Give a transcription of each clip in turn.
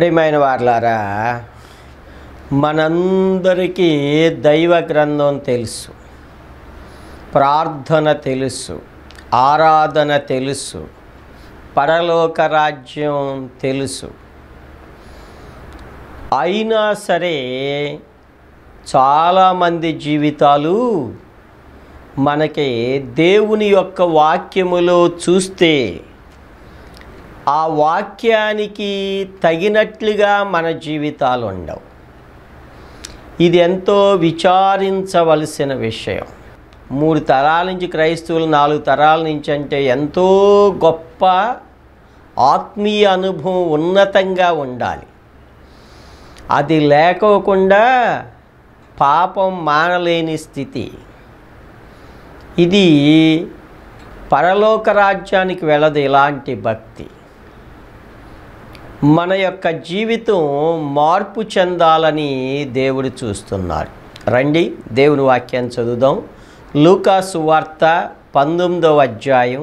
ప్రియమైన వార్లారా మనందరికీ దైవ గ్రంథం తెలుసు ప్రార్థన తెలుసు ఆరాధన తెలుసు పరలోక రాజ్యం తెలుసు అయినా సరే చాలామంది జీవితాలు మనకి దేవుని యొక్క వాక్యములో చూస్తే ఆ వాక్యానికి తగినట్లుగా మన జీవితాలు ఉండవు ఇది ఎంతో విచారించవలసిన విషయం మూడు తరాల నుంచి క్రైస్తవులు నాలుగు తరాల నుంచి అంటే ఎంతో గొప్ప ఆత్మీయ అనుభవం ఉన్నతంగా ఉండాలి అది లేకోకుండా పాపం మానలేని స్థితి ఇది పరలోక రాజ్యానికి వెళ్ళదు ఇలాంటి భక్తి మన యొక్క జీవితం మార్పు చెందాలని దేవుడు చూస్తున్నాడు రండి దేవుని వాక్యం చదువుదాం లూకాసు వార్త పంతొమ్మిదవ అధ్యాయం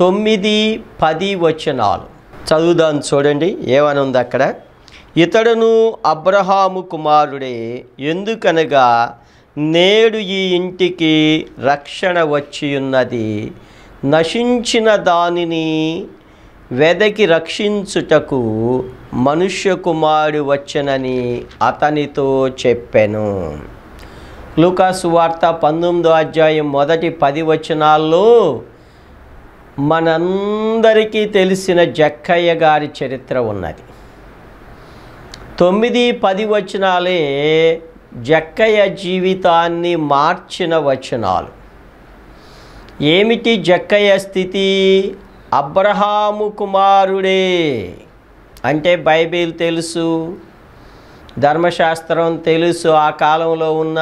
తొమ్మిది పది వచనాలు చదువుదాం చూడండి ఏమని ఉంది అక్కడ ఇతడును అబ్రహాము కుమారుడే ఎందుకనగా నేడు ఈ ఇంటికి రక్షణ వచ్చి ఉన్నది నశించిన దానిని వెదకి రక్షించుటకు మనుష్య కుమారుడు వచ్చనని అతనితో చెప్పెను లూకాసు వార్త పంతొమ్మిదో అధ్యాయం మొదటి పది వచనాల్లో మనందరికీ తెలిసిన జక్కయ్య గారి చరిత్ర ఉన్నది తొమ్మిది పది వచనాలే జక్కయ్య జీవితాన్ని మార్చిన వచనాలు ఏమిటి జక్కయ్య స్థితి అబ్రహాము కుమారుడే అంటే బైబిల్ తెలుసు ధర్మశాస్త్రం తెలుసు ఆ కాలంలో ఉన్న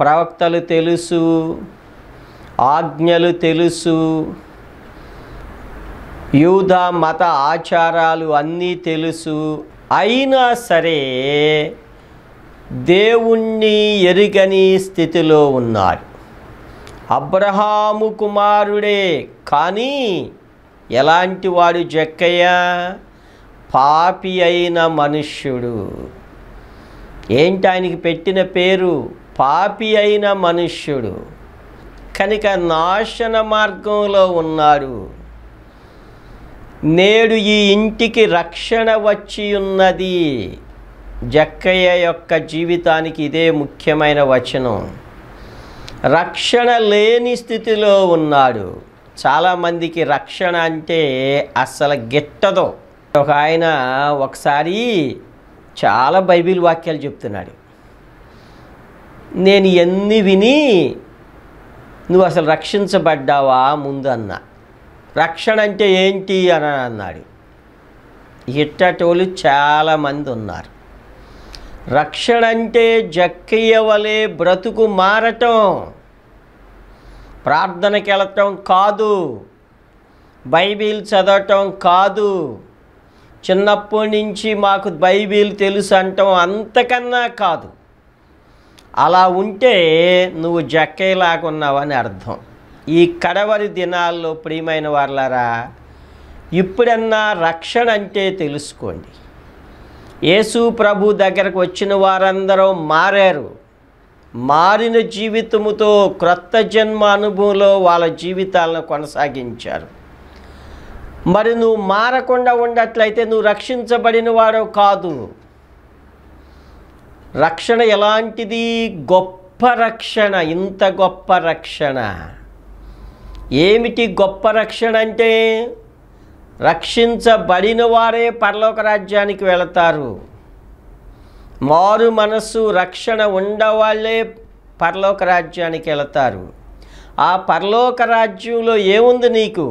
ప్రవక్తలు తెలుసు ఆజ్ఞలు తెలుసు యూద మత ఆచారాలు అన్నీ తెలుసు అయినా సరే దేవుణ్ణి ఎరుగని స్థితిలో ఉన్నారు అబ్రహాము కుమారుడే కానీ ఎలాంటి వాడు జక్కయ్య పాపి అయిన మనుష్యుడు ఏంటి ఆయనకి పెట్టిన పేరు పాపి అయిన మనుష్యుడు కనుక నాశన మార్గంలో ఉన్నాడు నేడు ఈ ఇంటికి రక్షణ వచ్చి ఉన్నది జక్కయ్య యొక్క జీవితానికి ఇదే ముఖ్యమైన వచనం రక్షణ లేని స్థితిలో ఉన్నాడు చాలామందికి రక్షణ అంటే అస్సలు గిట్టదు ఒక ఆయన ఒకసారి చాలా బైబిల్ వాక్యాలు చెప్తున్నాడు నేను ఎన్ని విని నువ్వు అసలు రక్షించబడ్డావా ముందు అన్న రక్షణ అంటే ఏంటి అని అన్నాడు ఇట్టటోళ్ళు చాలామంది ఉన్నారు రక్షణంటే జక్కయ్యవలే బ్రతుకు మారటం ప్రార్థనకి వెళ్ళటం కాదు బైబిల్ చదవటం కాదు చిన్నప్పటి నుంచి మాకు బైబిల్ తెలుసు అంటాం అంతకన్నా కాదు అలా ఉంటే నువ్వు జక్కయ్యలాగా ఉన్నావని అర్థం ఈ కడవరి దినాల్లో ప్రియమైన వాళ్ళారా ఇప్పుడన్నా రక్షణ అంటే తెలుసుకోండి యేసు ప్రభు దగ్గరకు వచ్చిన వారందరూ మారారు మారిన జీవితముతో క్రొత్త జన్మ అనుభవంలో వాళ్ళ జీవితాలను కొనసాగించారు మరి నువ్వు మారకుండా ఉండట్లయితే నువ్వు రక్షించబడిన వాడు కాదు రక్షణ ఎలాంటిది గొప్ప రక్షణ ఇంత గొప్ప రక్షణ ఏమిటి గొప్ప రక్షణ అంటే రక్షించబడిన వారే పరలోక రాజ్యానికి వెళతారు మారు మనస్సు రక్షణ ఉండవాళ్ళే పరలోక రాజ్యానికి వెళతారు ఆ పరలోక రాజ్యంలో ఏముంది నీకు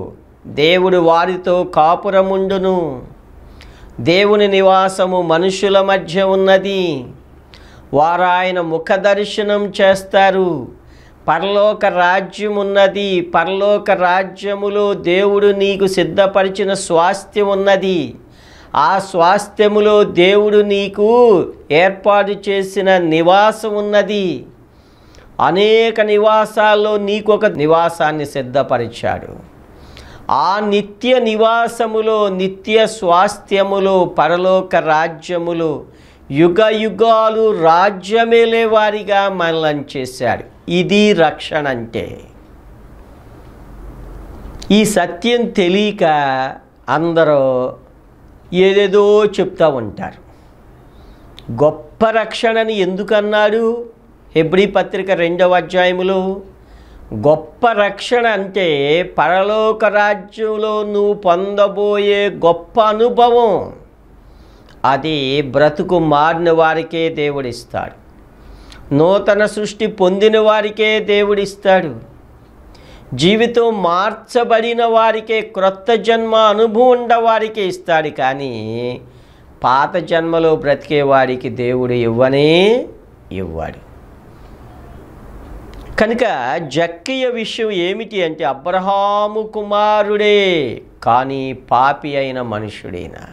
దేవుడు వారితో కాపురముండును దేవుని నివాసము మనుషుల మధ్య ఉన్నది వారాయన ముఖ దర్శనం చేస్తారు పరలోక రాజ్యమున్నది పరలోక రాజ్యములో దేవుడు నీకు సిద్ధపరిచిన స్వాస్థ్యం ఉన్నది ఆ స్వాస్థ్యములో దేవుడు నీకు ఏర్పాటు చేసిన నివాసం ఉన్నది అనేక నివాసాల్లో నీకు ఒక నివాసాన్ని సిద్ధపరిచాడు ఆ నిత్య నివాసములో నిత్య స్వాస్థ్యములో పరలోక రాజ్యములో యుగ యుగాలు రాజ్యమేలే వారిగా మనలను చేశాడు ఇది రక్షణ అంటే ఈ సత్యం తెలియక అందరూ ఏదేదో చెప్తూ ఉంటారు గొప్ప రక్షణని ఎందుకన్నాడు హెబ్రి పత్రిక రెండవ అధ్యాయములు గొప్ప రక్షణ అంటే పరలోక రాజ్యంలో నువ్వు పొందబోయే గొప్ప అనుభవం అది బ్రతుకు మారిన వారికే దేవుడిస్తాడు నూతన సృష్టి పొందిన వారికే దేవుడిస్తాడు జీవితం మార్చబడిన వారికే క్రొత్త జన్మ అనుభవం వారికే ఇస్తాడు కానీ పాత జన్మలో బ్రతికే వారికి దేవుడు ఇవ్వనే ఇవ్వాడు కనుక జక్కియ విషయం ఏమిటి అంటే అబ్రహాము కుమారుడే కానీ పాపి అయిన మనుషుడైనా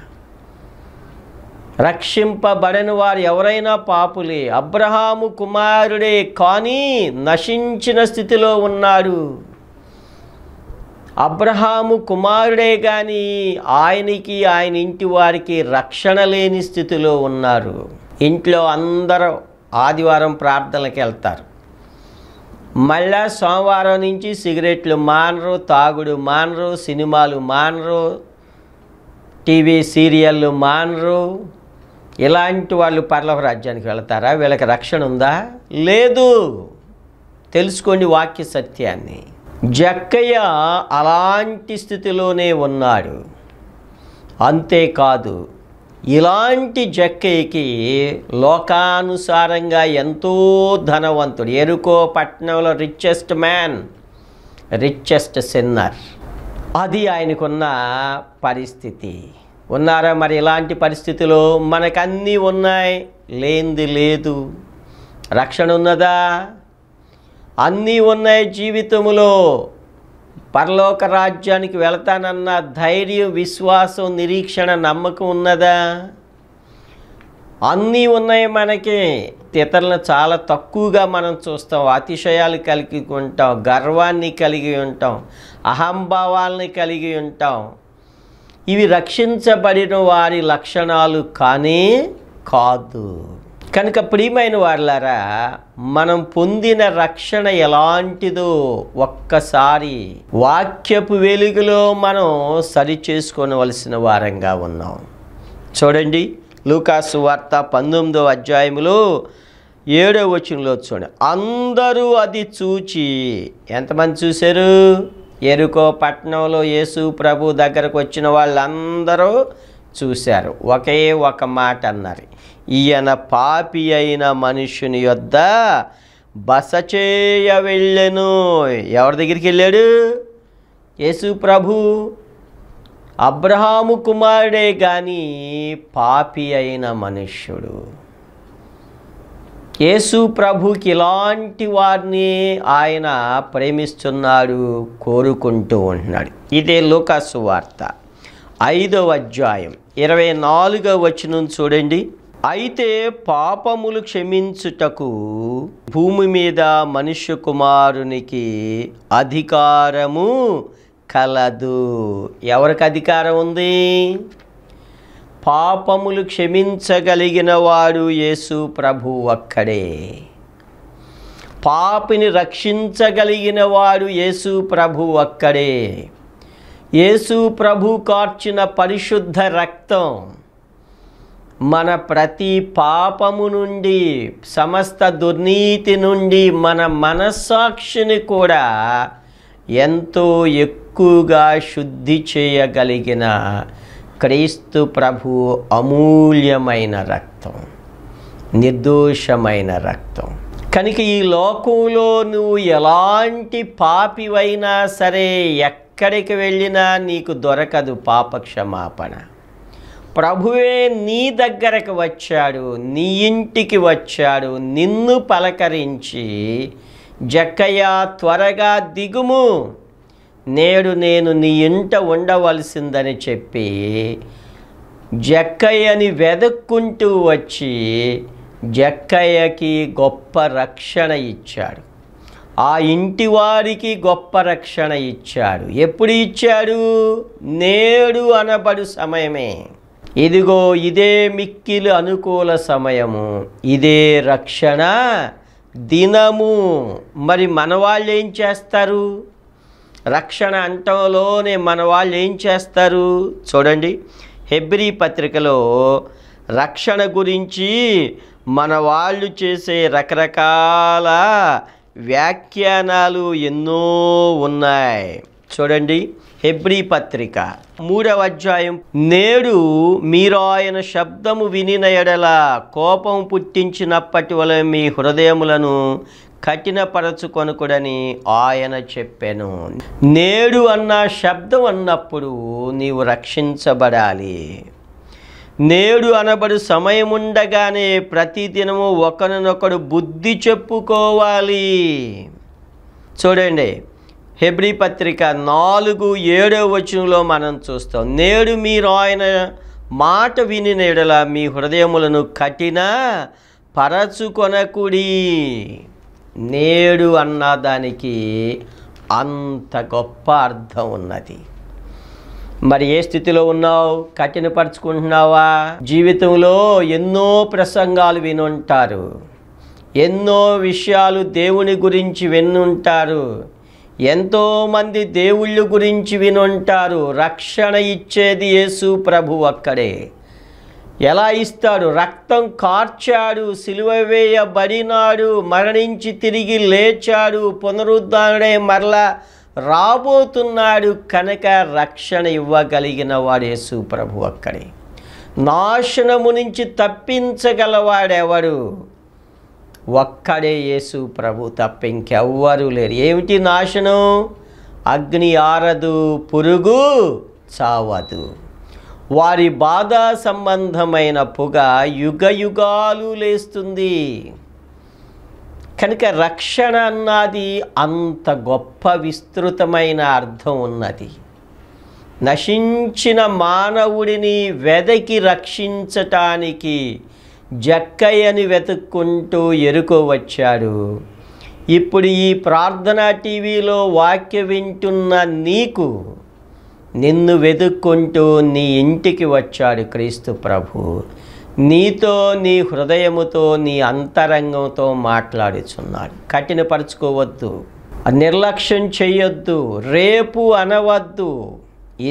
రక్షింపబడని వారు ఎవరైనా పాపులే అబ్రహాము కుమారుడే కానీ నశించిన స్థితిలో ఉన్నారు అబ్రహాము కుమారుడే కానీ ఆయనకి ఆయన ఇంటి వారికి రక్షణ లేని స్థితిలో ఉన్నారు ఇంట్లో అందరూ ఆదివారం ప్రార్థనలకు వెళ్తారు మళ్ళా సోమవారం నుంచి సిగరెట్లు మానరు తాగుడు మానరు సినిమాలు మానరు టీవీ సీరియళ్ళు మానరు ఇలాంటి వాళ్ళు పర్లవ రాజ్యానికి వెళతారా వీళ్ళకి రక్షణ ఉందా లేదు తెలుసుకోండి వాక్య సత్యాన్ని జక్కయ్య అలాంటి స్థితిలోనే ఉన్నాడు అంతేకాదు ఇలాంటి జక్కయ్యకి లోకానుసారంగా ఎంతో ధనవంతుడు ఎరుకో పట్టణంలో రిచెస్ట్ మ్యాన్ రిచెస్ట్ సిన్నర్ అది ఆయనకున్న పరిస్థితి ఉన్నారా మరి ఇలాంటి పరిస్థితిలో మనకన్నీ ఉన్నాయి లేనిది లేదు రక్షణ ఉన్నదా అన్నీ ఉన్నాయి జీవితంలో పరలోక రాజ్యానికి వెళతానన్న ధైర్యం విశ్వాసం నిరీక్షణ నమ్మకం ఉన్నదా అన్నీ ఉన్నాయి మనకి ఇతరులను చాలా తక్కువగా మనం చూస్తాం అతిశయాలు కలిగి ఉంటాం గర్వాన్ని కలిగి ఉంటాం అహంభావాల్ని కలిగి ఉంటాం ఇవి రక్షించబడిన వారి లక్షణాలు కానీ కాదు కనుక ప్రియమైన వాళ్ళారా మనం పొందిన రక్షణ ఎలాంటిదో ఒక్కసారి వాక్యపు వెలుగులో మనం సరి చేసుకోవలసిన వారంగా ఉన్నాం చూడండి లూకాసు వార్త పంతొమ్మిదో అధ్యాయములో ఏడో వచనంలో చూడండి అందరూ అది చూచి ఎంతమంది చూశారు ఎరుకో పట్టణంలో యేసు ప్రభు దగ్గరకు వచ్చిన వాళ్ళందరూ చూశారు ఒకే ఒక మాట అన్నారు ఈయన పాపి అయిన మనుషుని యొద్ద బస చేయ వెళ్ళను ఎవరి దగ్గరికి వెళ్ళాడు యేసు ప్రభు అబ్రహాము కుమారుడే కానీ పాపి అయిన మనుష్యుడు యేసు ప్రభుకి ఇలాంటి వారిని ఆయన ప్రేమిస్తున్నాడు కోరుకుంటూ ఉంటున్నాడు ఇదే లోకాసు వార్త ఐదవ అధ్యాయం ఇరవై నాలుగవ వచనం చూడండి అయితే పాపములు క్షమించుటకు భూమి మీద మనుష్య కుమారునికి అధికారము కలదు ఎవరికి అధికారం ఉంది పాపములు క్షమించగలిగిన వాడు యేసు ప్రభు ఒక్కడే పాపిని రక్షించగలిగిన వాడు యేసు ప్రభు ఒక్కడే యేసు ప్రభు కార్చిన పరిశుద్ధ రక్తం మన ప్రతి పాపము నుండి సమస్త దుర్నీతి నుండి మన మనస్సాక్షిని కూడా ఎంతో ఎక్కువగా శుద్ధి చేయగలిగిన క్రీస్తు ప్రభు అమూల్యమైన రక్తం నిర్దోషమైన రక్తం కనుక ఈ లోకంలో నువ్వు ఎలాంటి పాపివైనా సరే ఎక్కడికి వెళ్ళినా నీకు దొరకదు పాపక్షమాపణ ప్రభువే నీ దగ్గరకు వచ్చాడు నీ ఇంటికి వచ్చాడు నిన్ను పలకరించి జక్కయ్య త్వరగా దిగుము నేడు నేను నీ ఇంట ఉండవలసిందని చెప్పి జక్కయ్యని వెతుక్కుంటూ వచ్చి జక్కయ్యకి గొప్ప రక్షణ ఇచ్చాడు ఆ ఇంటి వారికి గొప్ప రక్షణ ఇచ్చాడు ఎప్పుడు ఇచ్చాడు నేడు అనబడు సమయమే ఇదిగో ఇదే మిక్కిలు అనుకూల సమయము ఇదే రక్షణ దినము మరి మన వాళ్ళు ఏం చేస్తారు రక్షణ అంటంలోనే మన వాళ్ళు ఏం చేస్తారు చూడండి హెబ్రి పత్రికలో రక్షణ గురించి మన వాళ్ళు చేసే రకరకాల వ్యాఖ్యానాలు ఎన్నో ఉన్నాయి చూడండి హెబ్రి పత్రిక మూడవ అధ్యాయం నేడు మీరు ఆయన శబ్దము వినిన ఎడల కోపం పుట్టించినప్పటి వలె మీ హృదయములను కఠినపరచుకొనుకుడని ఆయన చెప్పాను నేడు అన్న శబ్దం అన్నప్పుడు నీవు రక్షించబడాలి నేడు అనబడు సమయం ఉండగానే ప్రతిదినము ఒకరినొకడు బుద్ధి చెప్పుకోవాలి చూడండి హెబ్రి పత్రిక నాలుగు ఏడో వచనంలో మనం చూస్తాం నేడు మీరు ఆయన మాట విని నేడల మీ హృదయములను కఠిన పరచుకొనకుడి నేడు అన్న దానికి అంత గొప్ప అర్థం ఉన్నది మరి ఏ స్థితిలో ఉన్నావు కఠినపరుచుకుంటున్నావా జీవితంలో ఎన్నో ప్రసంగాలు వినుంటారు ఎన్నో విషయాలు దేవుని గురించి వినుంటారు ఎంతోమంది దేవుళ్ళు గురించి వినుంటారు రక్షణ ఇచ్చేది యేసు ప్రభు అక్కడే ఎలా ఇస్తాడు రక్తం కార్చాడు సిలువ వేయబడినాడు మరణించి తిరిగి లేచాడు పునరుద్ధానుడే మరల రాబోతున్నాడు కనుక రక్షణ ఇవ్వగలిగిన వాడేసు ప్రభు అక్కడే నాశనము నుంచి తప్పించగలవాడెవడు ఒక్కడే యేసు ప్రభు తప్ప ఇంకెవ్వరూ లేరు ఏమిటి నాశనం అగ్ని ఆరదు పురుగు చావదు వారి బాధ సంబంధమైన పొగ యుగ యుగాలు లేస్తుంది కనుక రక్షణ అన్నది అంత గొప్ప విస్తృతమైన అర్థం ఉన్నది నశించిన మానవుడిని వెదకి రక్షించటానికి జక్కయ్యని వెతుక్కుంటూ ఎరుకోవచ్చాడు ఇప్పుడు ఈ ప్రార్థనా టీవీలో వాక్య వింటున్న నీకు నిన్ను వెతుక్కుంటూ నీ ఇంటికి వచ్చాడు క్రీస్తు ప్రభు నీతో నీ హృదయముతో నీ అంతరంగంతో మాట్లాడుచున్నాడు కఠినపరుచుకోవద్దు నిర్లక్ష్యం చేయొద్దు రేపు అనవద్దు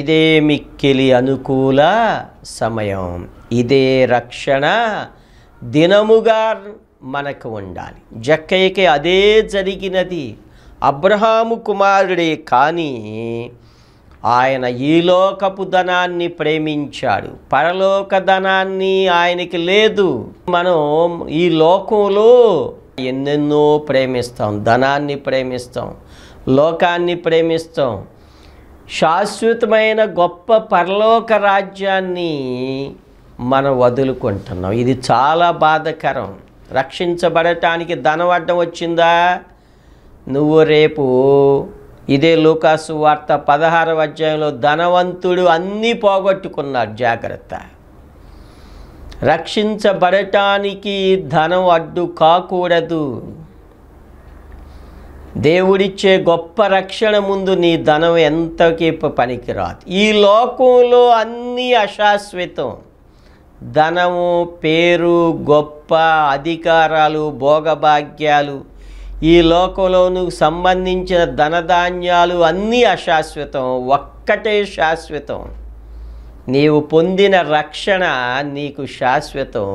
ఇదే మిక్కిలి అనుకూల సమయం ఇదే రక్షణ దినముగా మనకు ఉండాలి జక్కయ్యకి అదే జరిగినది అబ్రహాము కుమారుడే కానీ ఆయన ఈ లోకపు ధనాన్ని ప్రేమించాడు పరలోక ధనాన్ని ఆయనకి లేదు మనం ఈ లోకంలో ఎన్నెన్నో ప్రేమిస్తాం ధనాన్ని ప్రేమిస్తాం లోకాన్ని ప్రేమిస్తాం శాశ్వతమైన గొప్ప పరలోక రాజ్యాన్ని మనం వదులుకుంటున్నాం ఇది చాలా బాధకరం రక్షించబడటానికి ధనం అడ్డం వచ్చిందా నువ్వు రేపు ఇదే లూకాసు వార్త పదహారవ అధ్యాయంలో ధనవంతుడు అన్నీ పోగొట్టుకున్నాడు జాగ్రత్త రక్షించబడటానికి ధనం అడ్డు కాకూడదు దేవుడిచ్చే గొప్ప రక్షణ ముందు నీ ధనం ఎంతకీ పనికిరాదు ఈ లోకంలో అన్నీ అశాశ్వతం ధనము పేరు గొప్ప అధికారాలు భోగభాగ్యాలు ఈ లోకంలోను సంబంధించిన ధనధాన్యాలు అన్నీ అశాశ్వతం ఒక్కటే శాశ్వతం నీవు పొందిన రక్షణ నీకు శాశ్వతం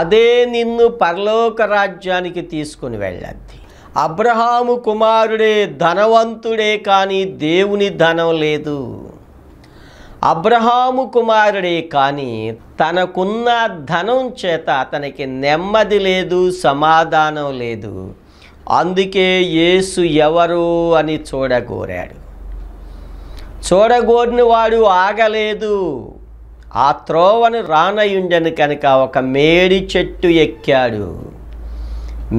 అదే నిన్ను పరలోక రాజ్యానికి తీసుకుని వెళ్ళద్ది అబ్రహాము కుమారుడే ధనవంతుడే కానీ దేవుని ధనం లేదు అబ్రహాము కుమారుడే కానీ తనకున్న ధనం చేత అతనికి నెమ్మది లేదు సమాధానం లేదు అందుకే యేసు ఎవరు అని చూడగోరాడు చూడగోరిన వాడు ఆగలేదు ఆ త్రోవను రానయుండెను కనుక ఒక మేడి చెట్టు ఎక్కాడు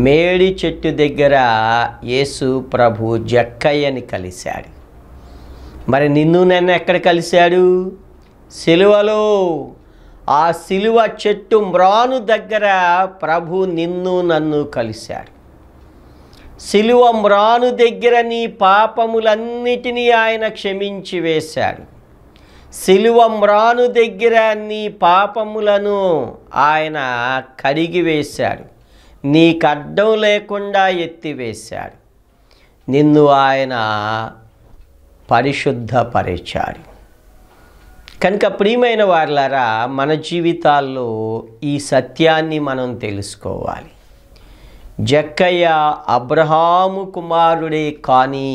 మేడి చెట్టు దగ్గర యేసు ప్రభు జక్కయ్యని కలిశాడు మరి నిన్ను నన్ను ఎక్కడ కలిశాడు సిలువలో ఆ సిలువ చెట్టు మ్రాను దగ్గర ప్రభు నిన్ను నన్ను కలిశాడు శిలువ మ్రాను దగ్గర నీ పాపములన్నిటినీ ఆయన క్షమించి వేశాడు శిలువ మ్రాను దగ్గర నీ పాపములను ఆయన కడిగి వేశాడు నీకు అడ్డం లేకుండా ఎత్తివేశాడు నిన్ను ఆయన పరిశుద్ధపరిచాడు కనుక ప్రియమైన వారులారా మన జీవితాల్లో ఈ సత్యాన్ని మనం తెలుసుకోవాలి జక్కయ్య అబ్రహాము కుమారుడే కానీ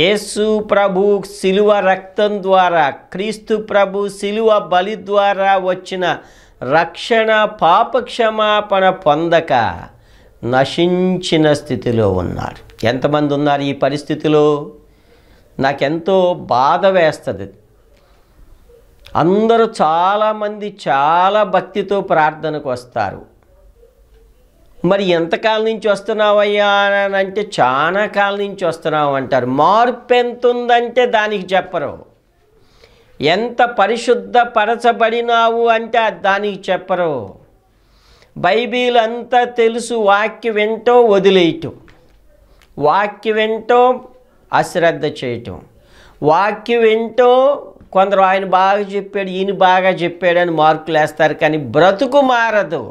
యేసు ప్రభు శిలువ రక్తం ద్వారా క్రీస్తు ప్రభు శిలువ బలి ద్వారా వచ్చిన రక్షణ పాపక్షమాపణ పొందక నశించిన స్థితిలో ఉన్నారు ఎంతమంది ఉన్నారు ఈ పరిస్థితిలో నాకెంతో బాధ వేస్తుంది అందరూ చాలామంది చాలా భక్తితో ప్రార్థనకు వస్తారు మరి ఎంతకాలం నుంచి వస్తున్నావయ్యా అని అంటే చాలా కాలం నుంచి వస్తున్నావు అంటారు మార్పు ఎంత ఉందంటే దానికి చెప్పరు ఎంత పరిశుద్ధపరచబడినావు అంటే దానికి చెప్పరు బైబిల్ అంతా తెలుసు వాక్య వెంటో వదిలేయటం వాక్య వెంటో అశ్రద్ధ చేయటం వాక్య వెంటో కొందరు ఆయన బాగా చెప్పాడు ఈయన బాగా చెప్పాడని మార్కులు వేస్తారు కానీ బ్రతుకు మారదు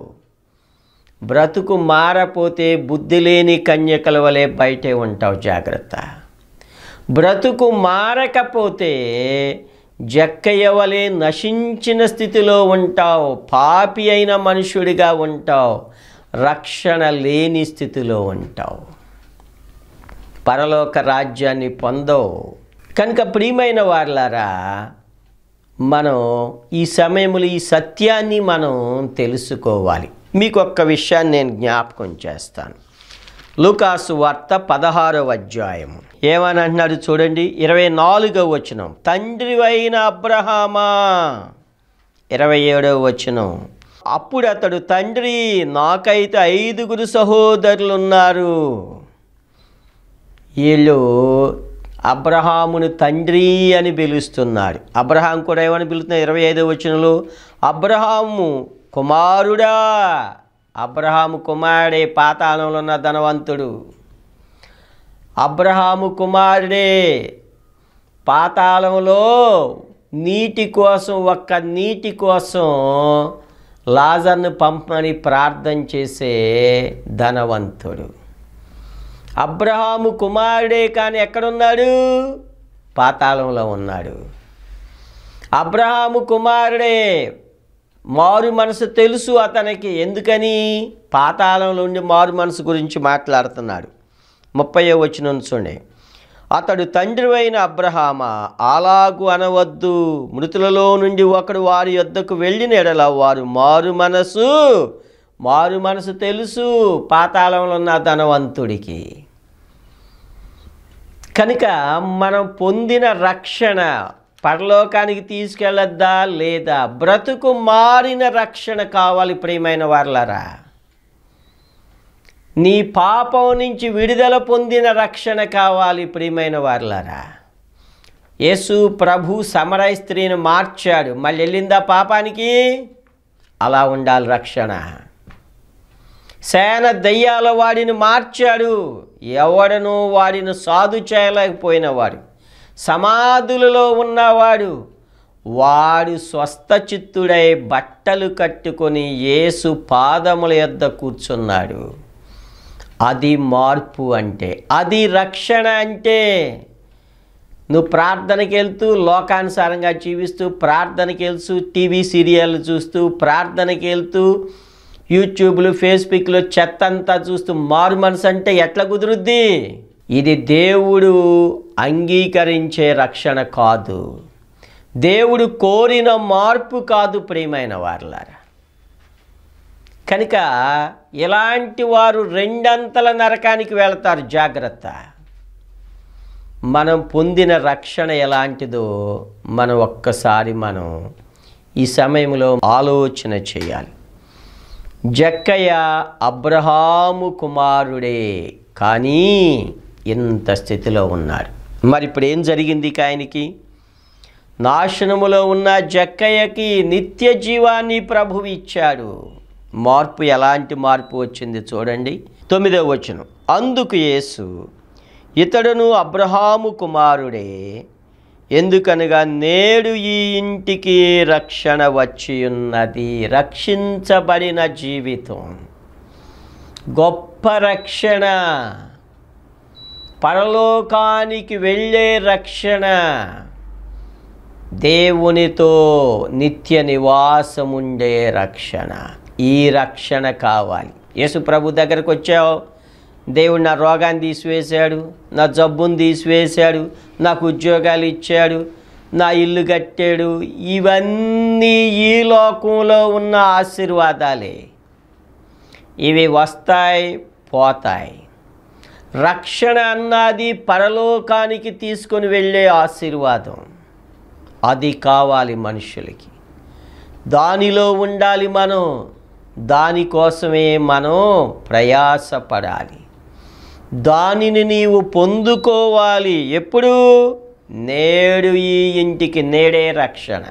బ్రతుకు మారపోతే బుద్ధి లేని కన్యకల వలె బయటే ఉంటావు జాగ్రత్త బ్రతుకు మారకపోతే జక్కయ్య వలె నశించిన స్థితిలో ఉంటావు పాపి అయిన మనుషుడిగా ఉంటావు రక్షణ లేని స్థితిలో ఉంటావు పరలోక రాజ్యాన్ని పొందవు కనుక ప్రియమైన వార్లారా మనం ఈ సమయంలో ఈ సత్యాన్ని మనం తెలుసుకోవాలి మీకు ఒక్క విషయాన్ని నేను జ్ఞాపకం చేస్తాను లుకాసు వార్త పదహారవ అధ్యాయము ఏమని అంటున్నాడు చూడండి ఇరవై నాలుగవ వచనం అయిన అబ్రహామా ఇరవై ఏడవ వచనం అప్పుడు అతడు తండ్రి నాకైతే ఐదుగురు సహోదరులు ఉన్నారు వీళ్ళు అబ్రహామును తండ్రి అని పిలుస్తున్నాడు అబ్రహాం కూడా ఏమని పిలుస్తున్నాడు ఇరవై ఐదవ వచనంలో అబ్రహాము కుమారుడా అబ్రహాము కుమారుడే పాతాళంలో ఉన్న ధనవంతుడు అబ్రహాము కుమారుడే పాతాళంలో నీటి కోసం ఒక్క నీటి కోసం లాజర్ను పంపమని ప్రార్థన చేసే ధనవంతుడు అబ్రహాము కుమారుడే కానీ ఎక్కడున్నాడు పాతాళంలో ఉన్నాడు అబ్రహాము కుమారుడే మారు మనసు తెలుసు అతనికి ఎందుకని పాతాళంలో ఉండి మారు మనసు గురించి మాట్లాడుతున్నాడు ముప్పై వచ్చిన చూడే అతడు తండ్రి అయిన అబ్రహామ అలాగు అనవద్దు మృతులలో నుండి ఒకడు వారి యొద్దకు వెళ్ళిన ఎడల వారు మారు మనసు మారు మనసు తెలుసు పాతాళంలో ఉన్న ధనవంతుడికి కనుక మనం పొందిన రక్షణ పరలోకానికి తీసుకెళ్ళద్దా లేదా బ్రతుకు మారిన రక్షణ కావాలి ప్రియమైన వార్లరా నీ పాపం నుంచి విడుదల పొందిన రక్షణ కావాలి ప్రియమైన వారులారా యేసు ప్రభు సమరయ స్త్రీని మార్చాడు మళ్ళీ వెళ్ళిందా పాపానికి అలా ఉండాలి రక్షణ సేన దయ్యాల వాడిని మార్చాడు ఎవడనో వాడిని సాధు చేయలేకపోయినవాడు సమాధులలో ఉన్నవాడు వాడు స్వస్థచిత్తుడై బట్టలు కట్టుకొని యేసు పాదముల యొద్ద కూర్చున్నాడు అది మార్పు అంటే అది రక్షణ అంటే నువ్వు ప్రార్థనకి వెళ్తూ లోకానుసారంగా జీవిస్తూ ప్రార్థనకి వెళ్తూ టీవీ సీరియల్ చూస్తూ ప్రార్థనకి వెళ్తూ యూట్యూబ్లు ఫేస్బుక్లో చెత్త అంతా చూస్తూ మారు మనసు అంటే ఎట్లా కుదురుద్ది ఇది దేవుడు అంగీకరించే రక్షణ కాదు దేవుడు కోరిన మార్పు కాదు ప్రియమైన వారులారా కనుక ఇలాంటి వారు రెండంతల నరకానికి వెళతారు జాగ్రత్త మనం పొందిన రక్షణ ఎలాంటిదో మనం ఒక్కసారి మనం ఈ సమయంలో ఆలోచన చేయాలి జక్కయ్య అబ్రహాము కుమారుడే కానీ ఇంత స్థితిలో ఉన్నారు మరి ఇప్పుడు ఏం జరిగింది ఆయనకి నాశనములో ఉన్న జక్కయ్యకి నిత్య జీవాన్ని ప్రభువు ఇచ్చాడు మార్పు ఎలాంటి మార్పు వచ్చింది చూడండి తొమ్మిదో వచనం అందుకు యేసు ఇతడును అబ్రహాము కుమారుడే ఎందుకనగా నేడు ఈ ఇంటికి రక్షణ వచ్చి ఉన్నది రక్షించబడిన జీవితం గొప్ప రక్షణ పరలోకానికి వెళ్ళే రక్షణ దేవునితో నిత్య నివాసముండే రక్షణ ఈ రక్షణ కావాలి యేసు ప్రభు దగ్గరకు వచ్చావు దేవుడు నా రోగాన్ని తీసివేశాడు నా జబ్బును తీసివేశాడు నాకు ఉద్యోగాలు ఇచ్చాడు నా ఇల్లు కట్టాడు ఇవన్నీ ఈ లోకంలో ఉన్న ఆశీర్వాదాలే ఇవి వస్తాయి పోతాయి రక్షణ అన్నది పరలోకానికి తీసుకొని వెళ్ళే ఆశీర్వాదం అది కావాలి మనుషులకి దానిలో ఉండాలి మనం దానికోసమే మనం ప్రయాసపడాలి దానిని నీవు పొందుకోవాలి ఎప్పుడు నేడు ఈ ఇంటికి నేడే రక్షణ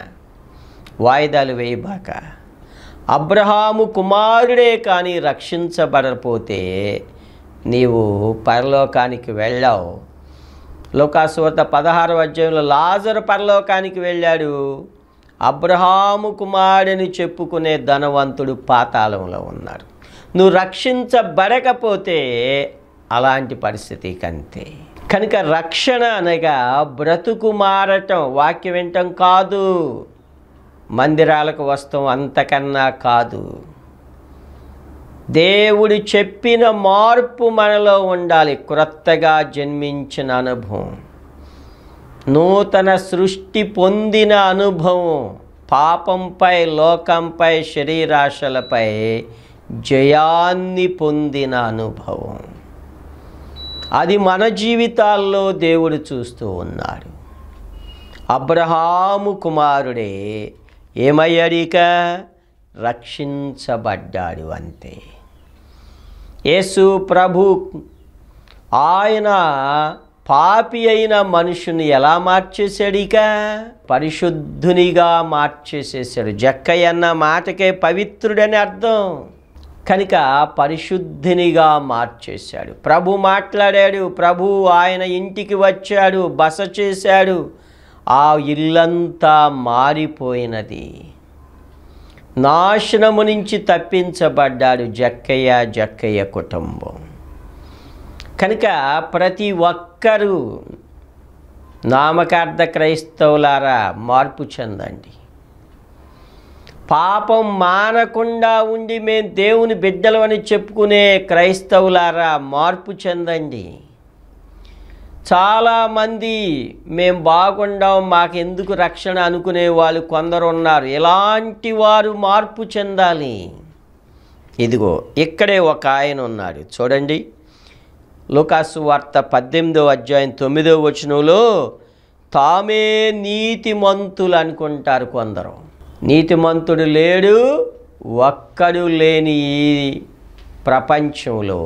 వాయిదాలు వేయబాక అబ్రహాము కుమారుడే కానీ రక్షించబడపోతే నీవు పరలోకానికి వెళ్ళావు లోకాసువార్త పదహారు అధ్యాయంలో లాజరు పరలోకానికి వెళ్ళాడు అబ్రహాము అని చెప్పుకునే ధనవంతుడు పాతాళంలో ఉన్నాడు నువ్వు రక్షించబడకపోతే అలాంటి పరిస్థితి కంతే కనుక రక్షణ అనగా బ్రతుకు మారటం వాక్య వింటం కాదు మందిరాలకు వస్తాం అంతకన్నా కాదు దేవుడు చెప్పిన మార్పు మనలో ఉండాలి క్రొత్తగా జన్మించిన అనుభవం నూతన సృష్టి పొందిన అనుభవం పాపంపై లోకంపై శరీరాశలపై జయాన్ని పొందిన అనుభవం అది మన జీవితాల్లో దేవుడు చూస్తూ ఉన్నాడు అబ్రహాము కుమారుడే ఏమయ్యాడిక రక్షించబడ్డాడు అంతే యేసు ప్రభు ఆయన పాపి అయిన మనుషుని ఎలా మార్చేశాడు ఇక పరిశుద్ధునిగా మార్చేసేసాడు జక్కయ్య అన్న మాటకే పవిత్రుడని అర్థం కనుక పరిశుద్ధినిగా మార్చేశాడు ప్రభు మాట్లాడాడు ప్రభు ఆయన ఇంటికి వచ్చాడు బస చేశాడు ఆ ఇల్లంతా మారిపోయినది నాశనము నుంచి తప్పించబడ్డాడు జక్కయ్య జక్కయ్య కుటుంబం కనుక ప్రతి ఒక్కరూ నామకార్థ క్రైస్తవులారా మార్పు చెందండి పాపం మానకుండా ఉండి మేము దేవుని బిడ్డలు అని చెప్పుకునే క్రైస్తవులారా మార్పు చెందండి చాలామంది మేము బాగుండాం మాకెందుకు రక్షణ అనుకునే వాళ్ళు కొందరు ఉన్నారు ఎలాంటి వారు మార్పు చెందాలి ఇదిగో ఇక్కడే ఒక ఆయన ఉన్నాడు చూడండి లోకాసు వార్త పద్దెనిమిదో అధ్యాయం తొమ్మిదో వచనంలో తామే నీతిమంతులు అనుకుంటారు కొందరు నీతిమంతుడు లేడు ఒక్కడు లేని ప్రపంచంలో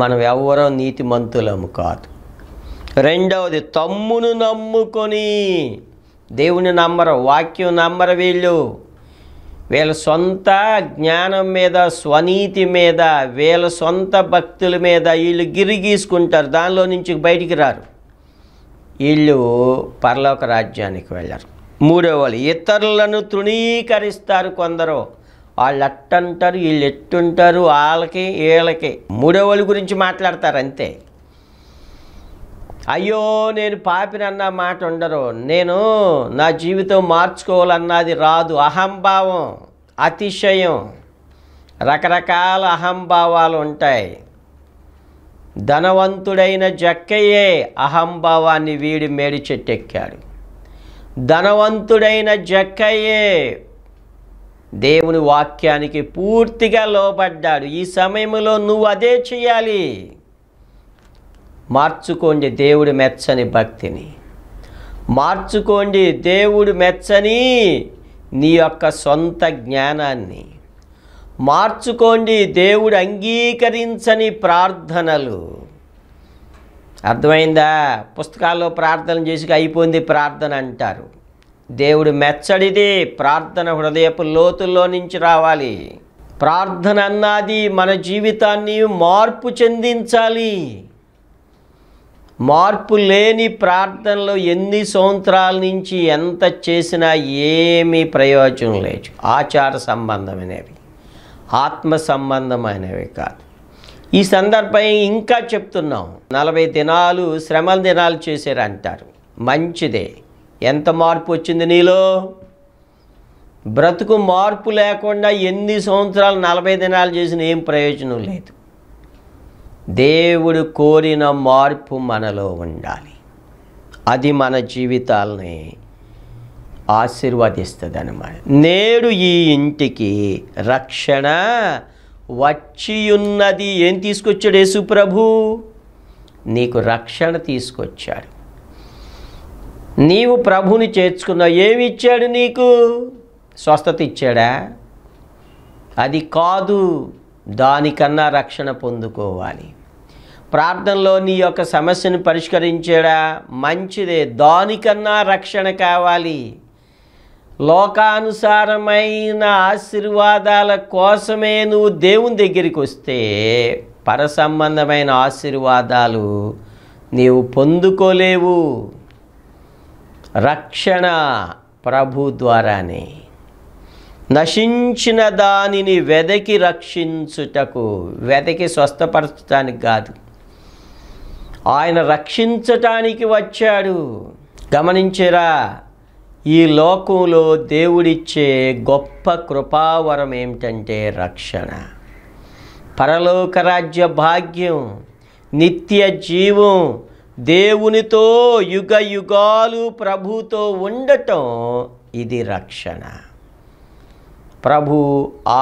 మనం ఎవరో నీతి మంతులము కాదు రెండవది తమ్మును నమ్ముకొని దేవుని నమ్మరు వాక్యం నమ్మరు వీళ్ళు వీళ్ళ సొంత జ్ఞానం మీద స్వనీతి మీద వీళ్ళ సొంత భక్తుల మీద వీళ్ళు గిరిగీసుకుంటారు దానిలో నుంచి బయటికి రారు వీళ్ళు పరలోక రాజ్యానికి వెళ్ళారు మూడో వాళ్ళు ఇతరులను తృణీకరిస్తారు కొందరు వాళ్ళు అంటారు వీళ్ళు ఎట్టుంటారు వాళ్ళకి వీళ్ళకి మూడో వాళ్ళ గురించి మాట్లాడతారు అంతే అయ్యో నేను పాపినన్న మాట ఉండరు నేను నా జీవితం మార్చుకోవాలన్నది రాదు అహంభావం అతిశయం రకరకాల అహంభావాలు ఉంటాయి ధనవంతుడైన జక్కయ్యే అహంభావాన్ని వీడి మేడి చెట్టెక్కాడు ధనవంతుడైన జక్కయ్యే దేవుని వాక్యానికి పూర్తిగా లోబడ్డాడు ఈ సమయంలో నువ్వు అదే చేయాలి మార్చుకోండి దేవుడు మెచ్చని భక్తిని మార్చుకోండి దేవుడు మెచ్చని నీ యొక్క సొంత జ్ఞానాన్ని మార్చుకోండి దేవుడు అంగీకరించని ప్రార్థనలు అర్థమైందా పుస్తకాల్లో ప్రార్థన చేసి అయిపోయింది ప్రార్థన అంటారు దేవుడు మెచ్చడిదే ప్రార్థన హృదయపు లోతుల్లో నుంచి రావాలి ప్రార్థన అన్నది మన జీవితాన్ని మార్పు చెందించాలి మార్పు లేని ప్రార్థనలో ఎన్ని సంవత్సరాల నుంచి ఎంత చేసినా ఏమీ ప్రయోజనం లేదు ఆచార సంబంధమైనవి ఆత్మ సంబంధమైనవి కాదు ఈ సందర్భం ఇంకా చెప్తున్నాం నలభై దినాలు శ్రమల దినాలు చేశారంటారు మంచిదే ఎంత మార్పు వచ్చింది నీలో బ్రతుకు మార్పు లేకుండా ఎన్ని సంవత్సరాలు నలభై దినాలు చేసిన ఏం ప్రయోజనం లేదు దేవుడు కోరిన మార్పు మనలో ఉండాలి అది మన జీవితాలని ఆశీర్వదిస్తుంది అన్నమాట నేడు ఈ ఇంటికి రక్షణ వచ్చి ఉన్నది ఏం తీసుకొచ్చాడు యేసుప్రభు నీకు రక్షణ తీసుకొచ్చాడు నీవు ప్రభుని చేర్చుకున్నావు ఏమి ఇచ్చాడు నీకు స్వస్థత ఇచ్చాడా అది కాదు దానికన్నా రక్షణ పొందుకోవాలి ప్రార్థనలో నీ యొక్క సమస్యను పరిష్కరించాడా మంచిదే దానికన్నా రక్షణ కావాలి లోకానుసారమైన ఆశీర్వాదాల కోసమే నువ్వు దేవుని దగ్గరికి వస్తే పరసంబంధమైన ఆశీర్వాదాలు నీవు పొందుకోలేవు రక్షణ ప్రభు ద్వారానే నశించిన దానిని వెదకి రక్షించుటకు వెదకి స్వస్థపరచటానికి కాదు ఆయన రక్షించటానికి వచ్చాడు గమనించరా ఈ లోకంలో దేవుడిచ్చే గొప్ప కృపావరం ఏమిటంటే రక్షణ పరలోకరాజ్య భాగ్యం నిత్య జీవం దేవునితో యుగ యుగాలు ప్రభుతో ఉండటం ఇది రక్షణ ప్రభు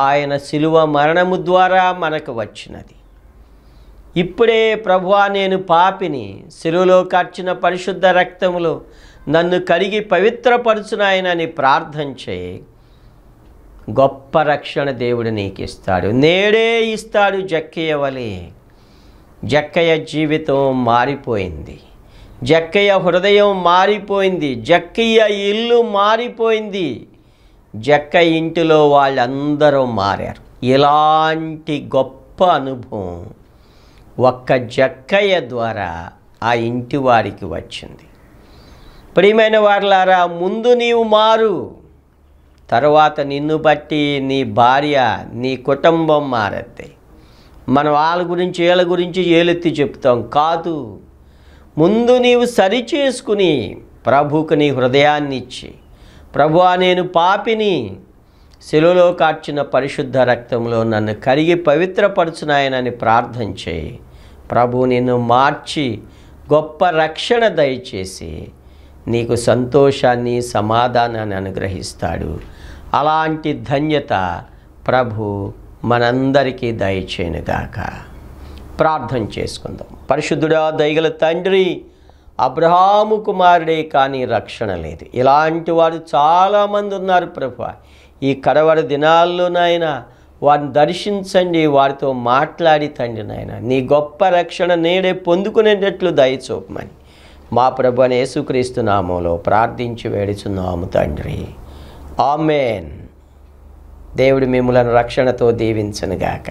ఆయన శిలువ మరణము ద్వారా మనకు వచ్చినది ఇప్పుడే ప్రభువా నేను పాపిని శిలువలో కర్చిన పరిశుద్ధ రక్తములో నన్ను కడిగి పవిత్రపరచునాయనని ప్రార్థన చేయి గొప్ప రక్షణ దేవుడు నీకు ఇస్తాడు నేడే ఇస్తాడు జక్కేయవలే జక్కయ్య జీవితం మారిపోయింది జక్కయ్య హృదయం మారిపోయింది జక్కయ్య ఇల్లు మారిపోయింది జక్క ఇంటిలో వాళ్ళందరూ మారారు ఇలాంటి గొప్ప అనుభవం ఒక్క జక్కయ్య ద్వారా ఆ ఇంటి వారికి వచ్చింది ప్రియమైన వాళ్ళారా ముందు నీవు మారు తర్వాత నిన్ను బట్టి నీ భార్య నీ కుటుంబం మారద్ది మనం వాళ్ళ గురించి వీళ్ళ గురించి ఏలెత్తి చెప్తాం కాదు ముందు నీవు సరి చేసుకుని ప్రభుకు నీ హృదయాన్ని ఇచ్చి ప్రభు నేను పాపిని శిలువలో కార్చిన పరిశుద్ధ రక్తంలో నన్ను కరిగి పవిత్రపరచునాయనని ప్రార్థన చేయి ప్రభు నిన్ను మార్చి గొప్ప రక్షణ దయచేసి నీకు సంతోషాన్ని సమాధానాన్ని అనుగ్రహిస్తాడు అలాంటి ధన్యత ప్రభు మనందరికీ దయచేనుగాక ప్రార్థన చేసుకుందాం పరిశుద్ధుడా దయగల తండ్రి అబ్రహాము కుమారుడే కానీ రక్షణ లేదు ఇలాంటి వారు చాలామంది ఉన్నారు ప్రభు ఈ కడవర దినాల్లో నాయన వారిని దర్శించండి వారితో మాట్లాడి తండ్రి నాయన నీ గొప్ప రక్షణ నేడే పొందుకునేటట్లు దయచూపమని మా ప్రభు అని యేసుక్రీస్తు నామంలో ప్రార్థించి వేడుచున్నాము తండ్రి ఆమెన్ దేవుడు మిమ్మలను రక్షణతో గాక